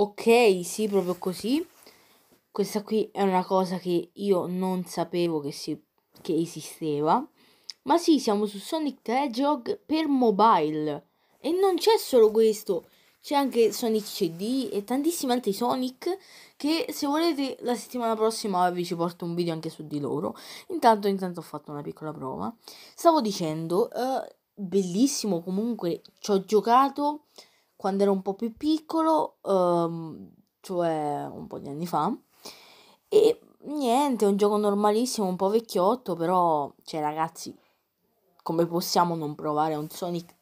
Ok, sì, proprio così. Questa qui è una cosa che io non sapevo che, si, che esisteva. Ma sì, siamo su Sonic the Hedgehog per mobile. E non c'è solo questo, c'è anche Sonic CD e tantissimi altri Sonic che se volete la settimana prossima vi ci porto un video anche su di loro. Intanto, intanto ho fatto una piccola prova. Stavo dicendo, eh, bellissimo comunque, ci ho giocato quando ero un po' più piccolo, um, cioè un po' di anni fa. E niente, è un gioco normalissimo, un po' vecchiotto, però, cioè ragazzi, come possiamo non provare un Sonic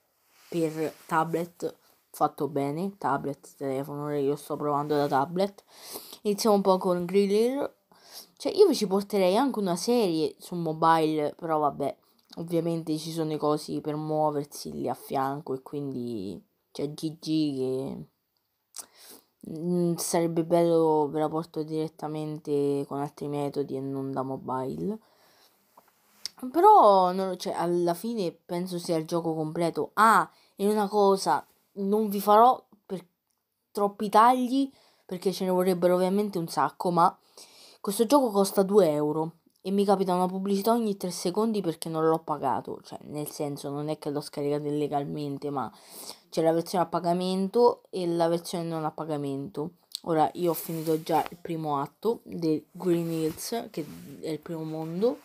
per tablet? Fatto bene, tablet, telefono, io sto provando da tablet. Iniziamo un po' con Griller. Cioè, io ci porterei anche una serie su mobile, però vabbè, ovviamente ci sono i cosi per muoversi lì a fianco e quindi cioè GG che mm, sarebbe bello ve la porto direttamente con altri metodi e non da mobile però non, cioè, alla fine penso sia il gioco completo ah e una cosa non vi farò per troppi tagli perché ce ne vorrebbero ovviamente un sacco ma questo gioco costa 2 euro e mi capita una pubblicità ogni 3 secondi perché non l'ho pagato, cioè nel senso non è che l'ho scaricata illegalmente, ma c'è la versione a pagamento e la versione non a pagamento. Ora io ho finito già il primo atto del Green Hills, che è il primo mondo.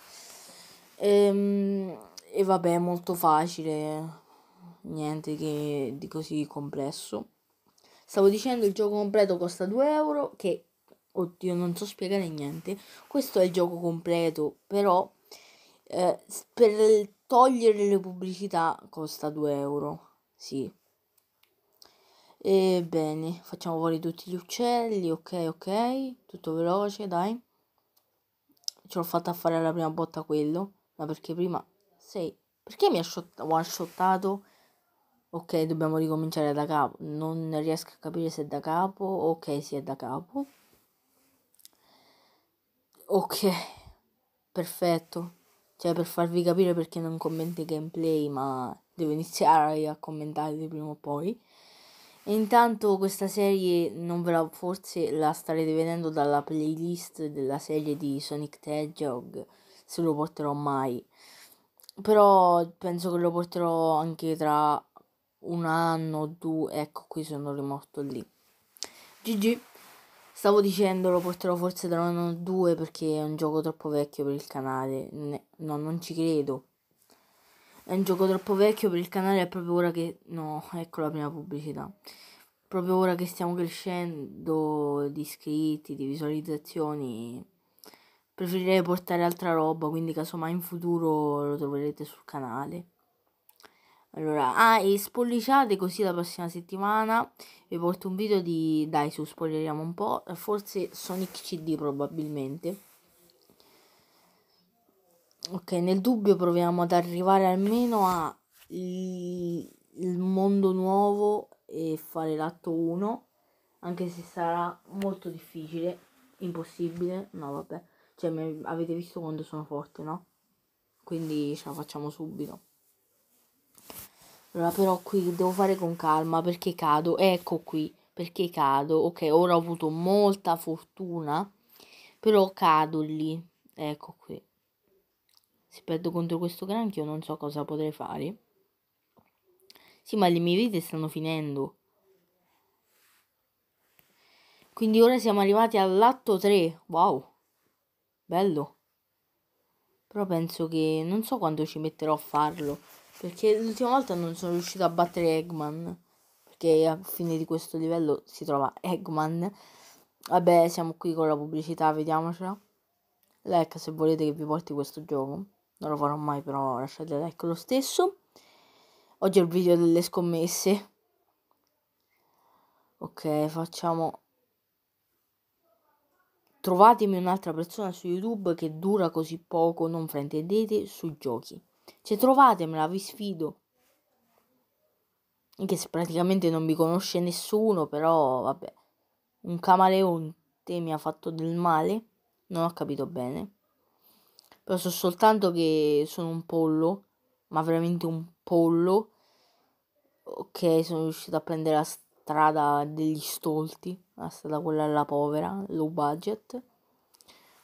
E, ehm, e vabbè, è molto facile, niente che di così complesso. Stavo dicendo il gioco completo costa 2 euro, che oddio non so spiegare niente, questo è il gioco completo, però eh, per togliere le pubblicità costa 2 euro, sì. Ebbene, facciamo fuori tutti gli uccelli, ok, ok, tutto veloce, dai. Ce l'ho fatta fare la prima botta quello, ma perché prima sei... Perché mi ha shot- shottato? Ok, dobbiamo ricominciare da capo. Non riesco a capire se è da capo. Ok, si sì, è da capo. Ok, perfetto. Cioè, per farvi capire perché non commento i gameplay, ma devo iniziare a commentarli prima o poi. E intanto questa serie non ve la forse la starete vedendo dalla playlist della serie di Sonic the Hedgehog, se lo porterò mai. Però penso che lo porterò anche tra un anno o due, ecco qui sono rimasto lì. GG Stavo dicendo lo porterò forse da Nono 2 perché è un gioco troppo vecchio per il canale. No, non ci credo. È un gioco troppo vecchio per il canale, è proprio ora che... No, ecco la prima pubblicità. Proprio ora che stiamo crescendo di iscritti, di visualizzazioni, preferirei portare altra roba, quindi casomai in futuro lo troverete sul canale. Allora, ah, e spolliciate così la prossima settimana vi porto un video di Daisu, spoileriamo un po', forse Sonic CD probabilmente. Ok, nel dubbio proviamo ad arrivare almeno a il mondo nuovo e fare l'atto 1, anche se sarà molto difficile, impossibile, no vabbè, cioè avete visto quando sono forte, no? Quindi ce la facciamo subito. Allora, però qui devo fare con calma perché cado. Ecco qui, perché cado. Ok, ora ho avuto molta fortuna, però cado lì. Ecco qui. Se perdo contro questo granchio non so cosa potrei fare. Sì, ma le mie vite stanno finendo. Quindi ora siamo arrivati all'atto 3. Wow. Bello. Però penso che non so quanto ci metterò a farlo. Perché l'ultima volta non sono riuscito a battere Eggman. Perché a fine di questo livello si trova Eggman. Vabbè, siamo qui con la pubblicità, vediamocela. Like se volete che vi porti questo gioco. Non lo farò mai, però lasciate like lo stesso. Oggi è il video delle scommesse. Ok, facciamo... Trovatemi un'altra persona su YouTube che dura così poco, non fraintendete, sui giochi. Se cioè, trovatemela, vi sfido. Anche se praticamente non mi conosce nessuno, però vabbè. Un camaleonte mi ha fatto del male. Non ho capito bene. Però so soltanto che sono un pollo. Ma veramente un pollo. Ok, sono riuscito a prendere la strada degli stolti. La strada quella alla povera, low budget.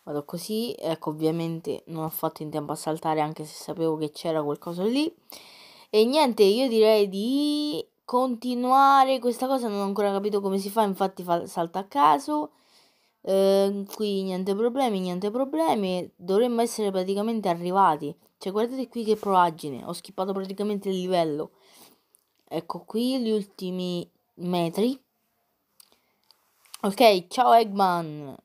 Vado così, ecco ovviamente non ho fatto in tempo a saltare anche se sapevo che c'era qualcosa lì. E niente, io direi di continuare questa cosa, non ho ancora capito come si fa, infatti fa, salta a caso. Eh, qui niente problemi, niente problemi, dovremmo essere praticamente arrivati. Cioè guardate qui che proagine, ho schippato praticamente il livello. Ecco qui gli ultimi metri. Ok, ciao Eggman.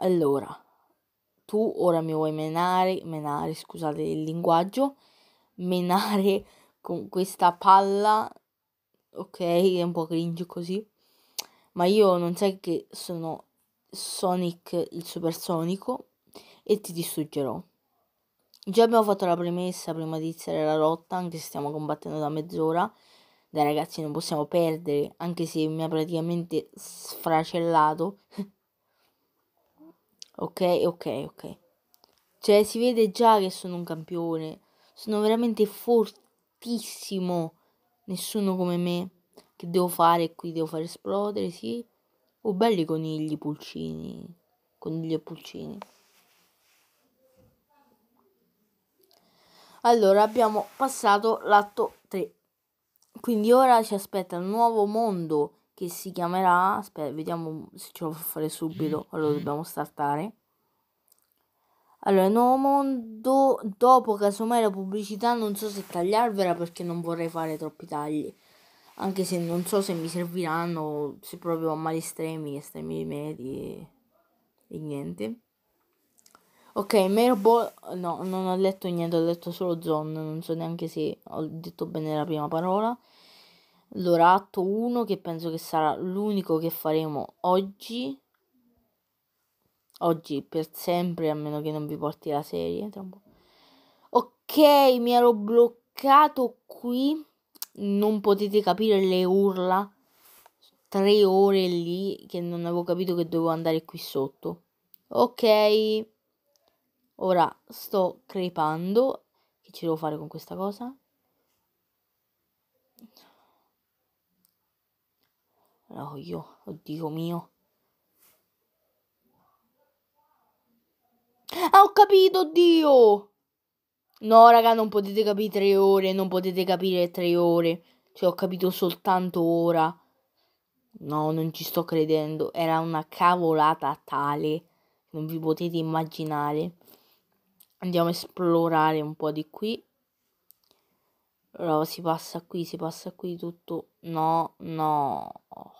Allora, tu ora mi vuoi menare, menare, scusate il linguaggio, menare con questa palla, ok, è un po' cringe così, ma io non sai che sono Sonic il supersonico e ti distruggerò. Già abbiamo fatto la premessa prima di iniziare la lotta, anche se stiamo combattendo da mezz'ora. Dai ragazzi, non possiamo perdere, anche se mi ha praticamente sfracellato. Ok, ok, ok. Cioè, si vede già che sono un campione. Sono veramente fortissimo. Nessuno come me. Che devo fare qui? Devo far esplodere, sì. Oh, belli conigli pulcini. Conigli e pulcini. Allora, abbiamo passato l'atto 3. Quindi ora ci aspetta un nuovo mondo che si chiamerà, aspetta, vediamo se ce lo fa fare subito, mm. allora mm. dobbiamo startare. Allora, nuovo mondo, dopo casomai la pubblicità non so se tagliarvela perché non vorrei fare troppi tagli, anche se non so se mi serviranno, se proprio a mali estremi, estremi medi e niente. Ok, Merbo, no, non ho letto niente, ho letto solo Zon, non so neanche se ho detto bene la prima parola l'oratto 1 che penso che sarà l'unico che faremo oggi oggi per sempre a meno che non vi porti la serie ok mi ero bloccato qui non potete capire le urla tre ore lì che non avevo capito che dovevo andare qui sotto ok ora sto crepando che ci devo fare con questa cosa allora oh, io, oddio mio. Ah, ho capito, oddio! No, raga, non potete capire tre ore, non potete capire tre ore. Cioè, ho capito soltanto ora. No, non ci sto credendo. Era una cavolata tale. Non vi potete immaginare. Andiamo a esplorare un po' di qui. Allora, si passa qui, si passa qui tutto. No, no.